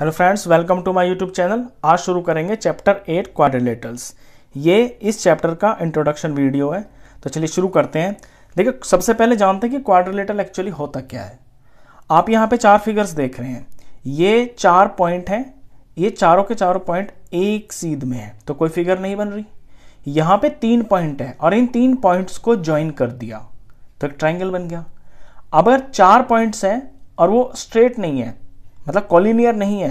hello friends welcome to my YouTube channel आज शुरू करेंगे चैप्टर एट क्वाड्रिलेटरल्स ये इस चैप्टर का इंट्रोडक्शन वीडियो है तो चलिए शुरू करते हैं देखिए सबसे पहले जानते हैं कि क्वाड्रिलेटरल एक्चुअली होता क्या है आप यहाँ पे चार फिगर्स देख रहे हैं ये चार पॉइंट हैं ये चारों के चारों पॉइंट एक सीध में है तो कोई फिगर नहीं बन रही यहाँ पे तीन पॉइंट है और इन तीन पॉइंट्स को ज्वाइन कर दिया तो एक ट्राइंगल बन गया अगर चार पॉइंट्स हैं और वो स्ट्रेट नहीं है मतलब कॉलिनियर नहीं है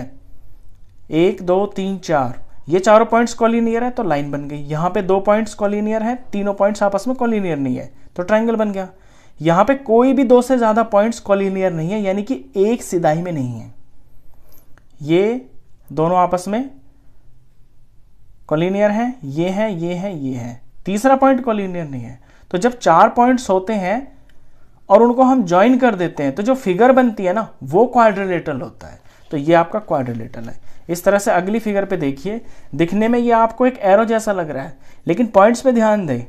एक दो तीन चार ये चारों पॉइंट्स कॉलिनियर है तो लाइन बन गई यहाँ पे दो पॉइंट्स कॉलिनियर है तीनों पॉइंट्स आपस में कॉलिनियर नहीं है तो ट्राइंगल बन गया यहाँ पे कोई भी दो से ज़्यादा पॉइंट्स कॉलिनियर नहीं है यानी कि एक सिदाई में नहीं है ये दोनों आपस में कॉलिनियर है ये है ये है ये है तीसरा पॉइंट कॉलिनियर नहीं है तो जब चार पॉइंट्स होते हैं और उनको हम ज्वाइन कर देते हैं तो जो फिगर बनती है ना वो क्वाड्रिलेटरल होता है तो ये आपका क्वाड्रिलेटरल है इस तरह से अगली फिगर पे देखिए दिखने में ये आपको एक एरो जैसा लग रहा है लेकिन पॉइंट्स पे ध्यान दें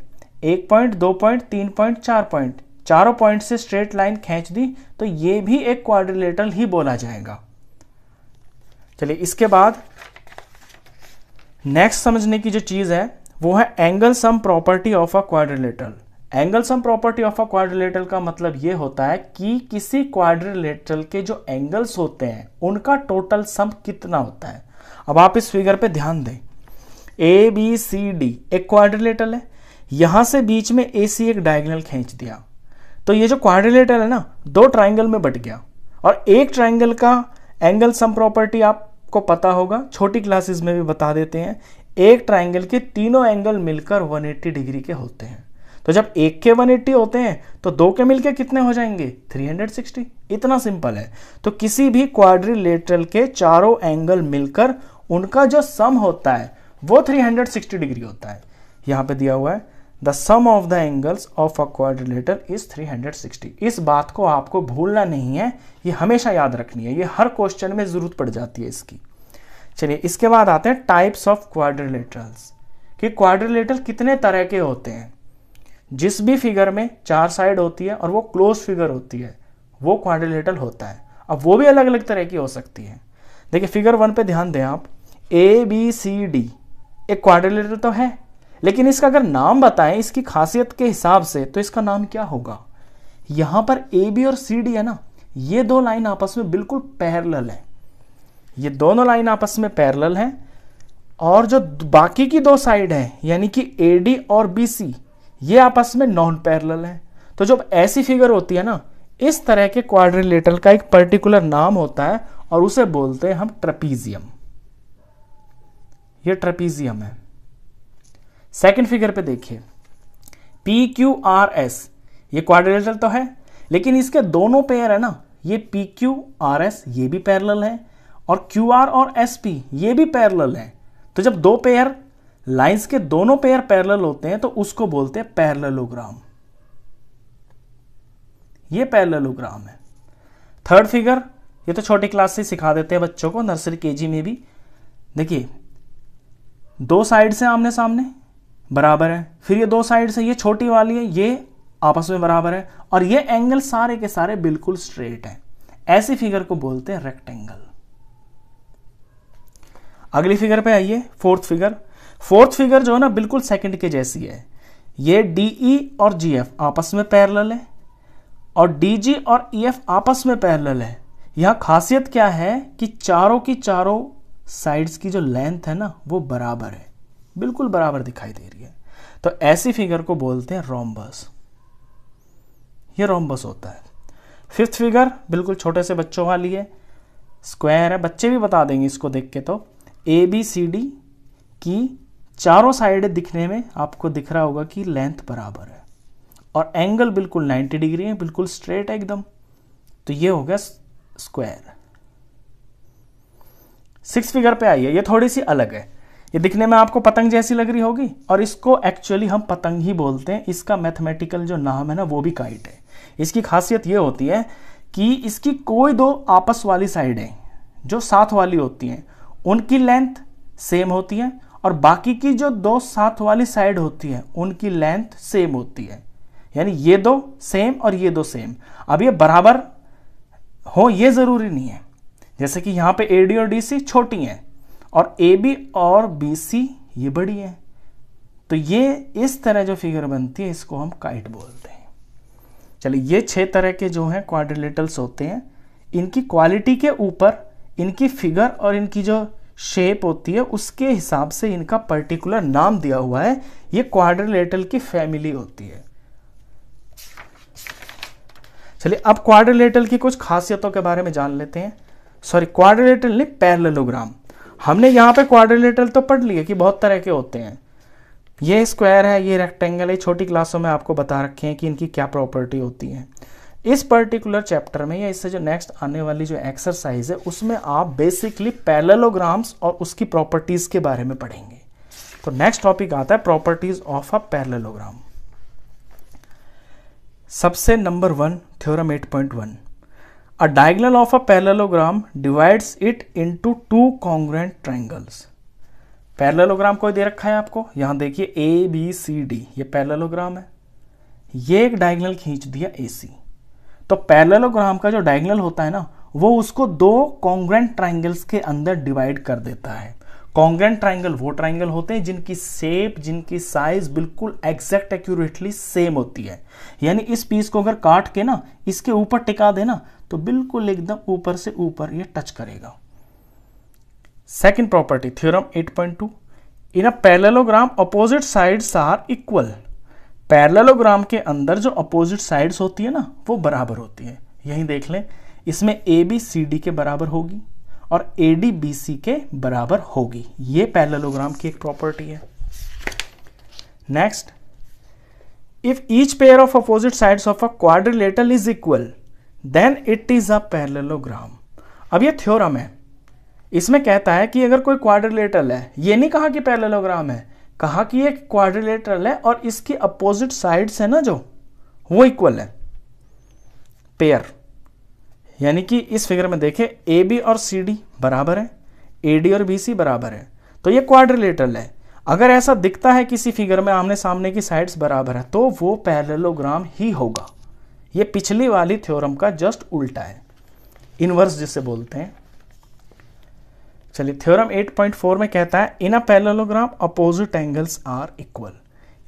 एक पॉइंट दो पॉइंट तीन पॉइंट चार पॉइंट चारों पॉइंट से स्ट्रेट लाइन खींच दी तो ये भी एक क्वाड्रिलेटरल ही बोला जाएगा चलिए इसके बाद नेक्स्ट समझने की जो चीज़ है वो है angle sum property of a quadrilateral angle sum property of a quadrilateral का मतलब ये होता है कि किसी क्वाड्रिलेटरल के जो एंगल्स होते हैं उनका टोटल सम कितना होता है अब आप इस फिगर पे ध्यान दें ए बी सी डी एक क्वाड्रिलेटरल है यहां से बीच में ए सी एक डायगनल खींच दिया तो ये जो क्वाड्रिलेटरल है ना दो ट्राइंगल में बट गया और एक ट्राइंगल का एंगल सम प्रॉपर्टी आपको पता होगा छोटी क्लासेस में भी बता देते हैं एक ट्राइंगल के तीनों एंगल मिलकर 180 डिग्री के होते हैं तो जब एक के 180 होते हैं तो दो के मिलके कितने हो जाएंगे 360 इतना सिंपल है तो किसी भी क्वाड्रिलेटरल के चारों एंगल मिलकर उनका जो सम होता है वो 360 डिग्री होता है यहां पे दिया हुआ है the sum of the angles of a quadrilateral is 360 इस बात को आपको भूलना नहीं है ये हमेशा याद रखनी है ये हर क्वेश्चन में ज़रूरत पड़ जाती है इसकी चलिए इसके बाद आते हैं टाइप्स ऑफ क्वाड्रिलेटरल्स कि क्वाड्रिलेटर कितने तरह के होते हैं जिस भी फिगर में चार साइड होती है और वो क्लोज फिगर होती है वो क्वाड्रिलेटरल होता है अब वो भी अलग अलग तरह की हो सकती है देखिए फिगर वन पे ध्यान दें आप ए बी सी डी एक क्वाड्रिलेटर तो है लेकिन इसका अगर नाम बताएं इसकी खासियत के हिसाब से तो इसका नाम क्या होगा यहां पर ए बी और सी डी है ना ये दो लाइन आपस में बिल्कुल पैरल है ये दोनों लाइन आपस में पैरल है और जो बाकी की दो साइड है यानी कि ए डी और बी सी ये आपस में नॉन पैरल है तो जब ऐसी फिगर होती है ना इस तरह के क्वाड्रिलेटरल का एक पर्टिकुलर नाम होता है और उसे बोलते हैं हम ट्रपीजियम ये ट्रपीजियम है सेकंड फिगर पे देखिए पी क्यू आर एस ये क्वाड्रिलेटरल तो है लेकिन इसके दोनों पेयर है ना ये पी क्यू आर एस ये भी पैरल है और क्यू आर और एस पी ये भी पैरल है तो जब दो पेयर लाइंस के दोनों पेयर पैरेलल होते हैं तो उसको बोलते हैं पैरेललोग्राम ये पैरेललोग्राम है थर्ड फिगर ये तो छोटी क्लास से सिखा देते हैं बच्चों को नर्सरी केजी में भी देखिए दो साइड से आमने सामने बराबर है फिर ये दो साइड से ये छोटी वाली है ये आपस में बराबर है और ये एंगल सारे के सारे बिल्कुल स्ट्रेट है ऐसी फिगर को बोलते हैं रेक्टेंगल अगली फिगर पे आइए फोर्थ फिगर फोर्थ फिगर जो है ना बिल्कुल सेकंड के जैसी है ये डी ई e और जी एफ आपस में पैरेलल है और डी जी और ई e एफ आपस में पैरेलल है यहाँ खासियत क्या है कि चारों की चारों साइड्स की जो लेंथ है ना वो बराबर है बिल्कुल बराबर दिखाई दे रही है तो ऐसी फिगर को बोलते हैं रोमबस ये रोमबस होता है फिफ्थ फिगर बिल्कुल छोटे से बच्चों वाली है स्क्वायर है बच्चे भी बता देंगे इसको देख के तो ए बी सी डी की चारों साइड दिखने में आपको दिख रहा होगा कि लेंथ बराबर है और एंगल बिल्कुल 90 डिग्री है बिल्कुल स्ट्रेट है एकदम तो ये हो गया स्क्वायर सिक्स फिगर पे आई है ये थोड़ी सी अलग है ये दिखने में आपको पतंग जैसी लग रही होगी और इसको एक्चुअली हम पतंग ही बोलते हैं इसका मैथमेटिकल जो नाम है ना वो भी काइट है इसकी खासियत ये होती है कि इसकी कोई दो आपस वाली साइडें जो साथ वाली होती हैं उनकी लेंथ सेम होती है और बाकी की जो दो साथ वाली साइड होती है उनकी लेंथ सेम होती है यानी ये दो सेम और ये दो सेम अब ये बराबर हो ये ज़रूरी नहीं है जैसे कि यहाँ पे ए डी और डी सी छोटी हैं और ए बी और बी सी ये बड़ी है तो ये इस तरह जो फिगर बनती है इसको हम काइट बोलते हैं चलिए ये छह तरह के जो हैं क्वाड्रिलेटल्स होते हैं इनकी क्वालिटी के ऊपर इनकी फिगर और इनकी जो शेप होती है उसके हिसाब से इनका पर्टिकुलर नाम दिया हुआ है ये क्वाड्रिलेटरल की फैमिली होती है चलिए अब क्वाड्रिलेटरल की कुछ खासियतों के बारे में जान लेते हैं सॉरी क्वाड्रिलेटरल नहीं पैरेललोग्राम हमने यहां पे क्वाड्रिलेटरल तो पढ़ लिया कि बहुत तरह के होते हैं ये स्क्वायर है ये रेक्टेंगल है छोटी क्लासों में आपको बता रखे हैं कि इनकी क्या प्रॉपर्टी होती है इस पर्टिकुलर चैप्टर में या इससे जो नेक्स्ट आने वाली जो एक्सरसाइज है उसमें आप बेसिकली पैरेललोग्राम्स और उसकी प्रॉपर्टीज के बारे में पढ़ेंगे तो नेक्स्ट टॉपिक आता है प्रॉपर्टीज ऑफ अ पैरेललोग्राम सबसे number one theorem 8.1 a diagonal of a parallelogram divides it into two congruent triangles parallelogram कोई दे रखा है आपको यहां देखिए ए बी सी डी ये पैरेललोग्राम है ये एक डायगनल खींच दिया ए सी तो पैरेललोग्राम का जो डायगनल होता है ना वो उसको दो कॉन्ग्रेंट ट्राइंगल्स के अंदर डिवाइड कर देता है कॉन्ग्रेंट ट्राइंगल वो ट्राइंगल होते हैं जिनकी शेप जिनकी साइज बिल्कुल एग्जैक्ट एक्यूरेटली सेम होती है यानी इस पीस को अगर काट के ना इसके ऊपर टिका देना तो बिल्कुल एकदम ऊपर से ऊपर ये टच करेगा second property theorem 8.2 in a parallelogram opposite sides are equal parallelogram के अंदर जो अपोजिट साइड्स होती है ना वो बराबर होती है यही देख लें इसमें ए बी सी डी के बराबर होगी और ए डी बी सी के बराबर होगी ये पैरलोग्राम की एक प्रॉपर्टी है next if each pair of opposite sides of a quadrilateral is equal then it is a parallelogram अब ये थ्योरम है इसमें कहता है कि अगर कोई क्वाड्रिलेटरल है ये नहीं कहा कि पैरलोग्राम है कहा कि एक क्वारिलेटरल है और इसकी अपोजिट साइड्स है ना जो वो इक्वल है पेयर यानी कि इस फिगर में देखें ए बी और सी डी बराबर है ए डी और बी सी बराबर है तो ये क्वाड्रिलेटरल है अगर ऐसा दिखता है किसी फिगर में आमने सामने की साइड्स बराबर है तो वो पैरेलोग्राम ही होगा ये पिछली वाली थ्योरम का जस्ट उल्टा है इनवर्स जिसे बोलते हैं चलिए थ्योरम 8.4 में कहता है in a parallelogram opposite angles are equal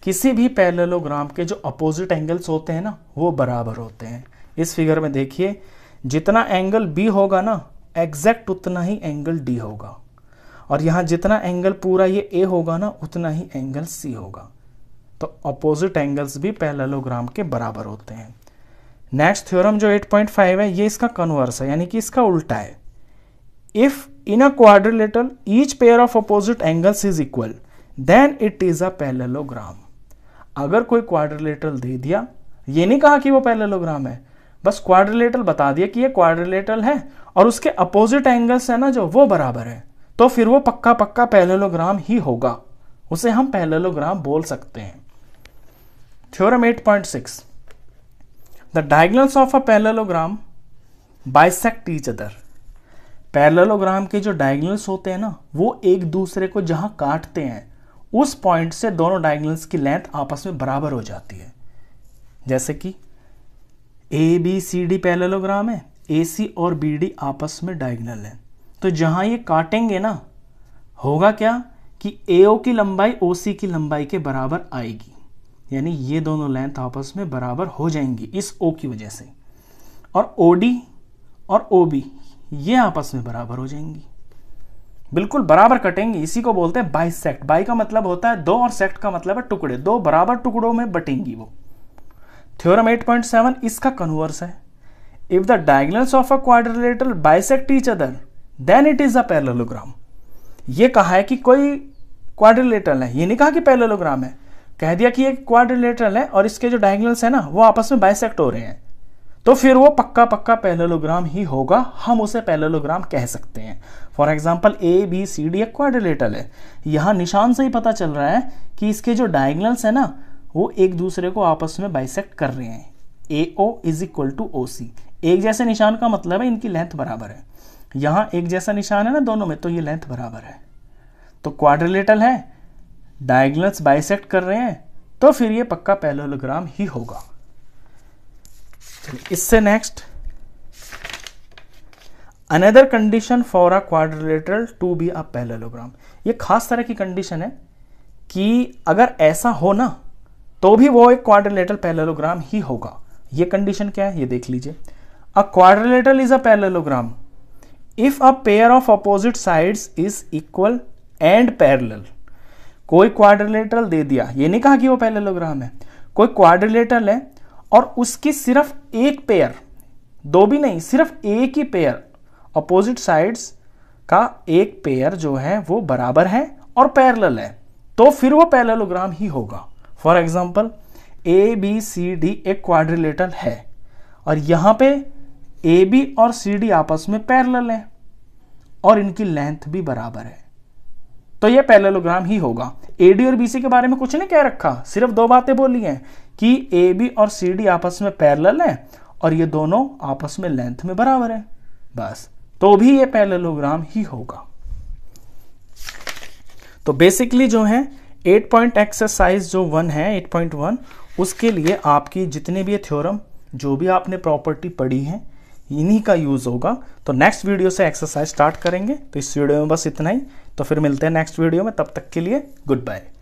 किसी भी पैरेललोग्राम के जो अपोजिट एंगल्स होते हैं ना वो बराबर होते हैं इस फिगर में देखिए जितना एंगल बी होगा ना एग्जैक्ट उतना ही एंगल डी होगा और यहां जितना एंगल पूरा ये ए होगा ना उतना ही एंगल सी होगा तो अपोजिट एंगल्स भी पैरेललोग्राम के बराबर होते हैं नेक्स्ट थ्योरम जो 8.5 है ये इसका कन्वर्स है यानी कि इसका उल्टा है if in a quadrilateral each pair of opposite angles is equal then it is a parallelogram अगर कोई क्वाड्रिलेटरल दे दिया ये नहीं कहा कि वो पैरेललोग्राम है बस क्वाड्रिलेटरल बता दिया कि ये क्वाड्रिलेटरल है और उसके अपोजिट एंगल्स है ना जो वो बराबर है तो फिर वो पक्का पक्का पैरेललोग्राम ही होगा उसे हम पैरेललोग्राम बोल सकते हैं theorem 8.6 the diagonals of a parallelogram bisect each other parallelogram के जो डायगनल्स होते हैं ना वो एक दूसरे को जहाँ काटते हैं उस पॉइंट से दोनों डायगनल्स की लेंथ आपस में बराबर हो जाती है जैसे कि A B C D parallelogram है ए सी और बी डी आपस में डायगनल है तो जहाँ ये काटेंगे ना होगा क्या कि ए ओ की लंबाई ओ सी की लंबाई के बराबर आएगी यानी ये दोनों लेंथ आपस में बराबर हो जाएंगी इस ओ की वजह से और ओ डी और ओ बी ये आपस में बराबर हो जाएंगी बिल्कुल बराबर कटेंगी इसी को बोलते हैं बाई सेक्ट बाई का मतलब होता है दो और सेक्ट का मतलब है टुकड़े दो बराबर टुकड़ों में बटेंगी वो थ्योरम 8.7 इसका कन्वर्स है if the diagonals of a quadrilateral bisect each other then it is a parallelogram ये कहा है कि कोई क्वाड्रिलेटरल है ये नहीं कहा कि पैरेललोग्राम है कह दिया कि ये क्वाड्रिलेटरल है और इसके जो डायगनल्स है ना वो आपस में बाइसेक्ट हो रहे हैं तो फिर वो पक्का पक्का पैरेललोग्राम ही होगा हम उसे पैरेललोग्राम कह सकते हैं for example A B C D एक क्वाड्रिलेटरल है यहाँ निशान से ही पता चल रहा है कि इसके जो डायगनल्स हैं ना वो एक दूसरे को आपस में बाइसेक्ट कर रहे हैं A O is equal to O C एक जैसे निशान का मतलब है इनकी लेंथ बराबर है यहाँ एक जैसा निशान है ना दोनों में तो ये लेंथ बराबर है तो क्वाड्रिलेटरल है डायगनल्स बाइसेकट कर रहे हैं तो फिर ये पक्का पैरेललोग्राम ही होगा इससे next another condition for a quadrilateral to be a parallelogram ये खास तरह की कंडीशन है कि अगर ऐसा हो ना तो भी वो एक क्वाड्रिलेटरल पैलेलोग्राम ही होगा ये कंडीशन क्या है ये देख लीजिए a quadrilateral is a parallelogram if a pair of opposite sides is equal and parallel कोई क्वाड्रिलेटरल दे दिया ये नहीं कहा कि वो पैलेलोग्राम है कोई क्वाड्रिलेटरल है और उसकी सिर्फ एक पेयर दो भी नहीं सिर्फ एक ही पेयर अपोजिट साइड्स का एक पेयर जो है वो बराबर है और पैरेलल है तो फिर वो पैरेललोग्राम ही होगा for example A B C D एक क्वाड्रिलेटर है और यहां पे ए बी और सी डी आपस में पैरेलल है और इनकी लेंथ भी बराबर है तो ये पैरेललोग्राम ही होगा ए डी और बी सी के बारे में कुछ नहीं कह रखा सिर्फ दो बातें बोली हैं कि ए बी और सी डी आपस में पैरेलल है और ये दोनों आपस में लेंथ में बराबर है बस तो भी ये पैरेललोग्राम ही होगा तो बेसिकली जो है एट पॉइंट एक्सरसाइज जो वन है एट पॉइंट वन उसके लिए आपकी जितने भी थ्योरम जो भी आपने प्रॉपर्टी पढ़ी है इन्हीं का यूज़ होगा तो नेक्स्ट वीडियो से एक्सरसाइज स्टार्ट करेंगे तो इस वीडियो में बस इतना ही तो फिर मिलते हैं नेक्स्ट वीडियो में तब तक के लिए गुड बाय